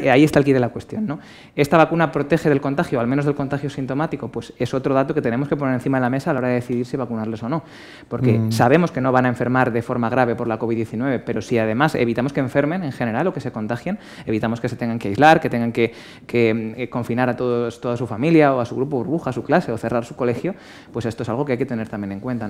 Eh, ahí está el quid de la cuestión. ¿no? ¿Esta vacuna protege del contagio, al menos del contagio sintomático? Pues es otro dato que tenemos que poner encima de la mesa a la hora de decidir si vacunarles o no. Porque mm. sabemos que no van a enfermar de forma grave por la COVID-19, pero si además evitamos que enfermen en general o que se contagien, evitamos que se tengan que aislar, que tengan que, eh, confinar a todos, toda su familia o a su grupo burbuja, a su clase o cerrar su colegio, pues esto es algo que hay que tener también en cuenta.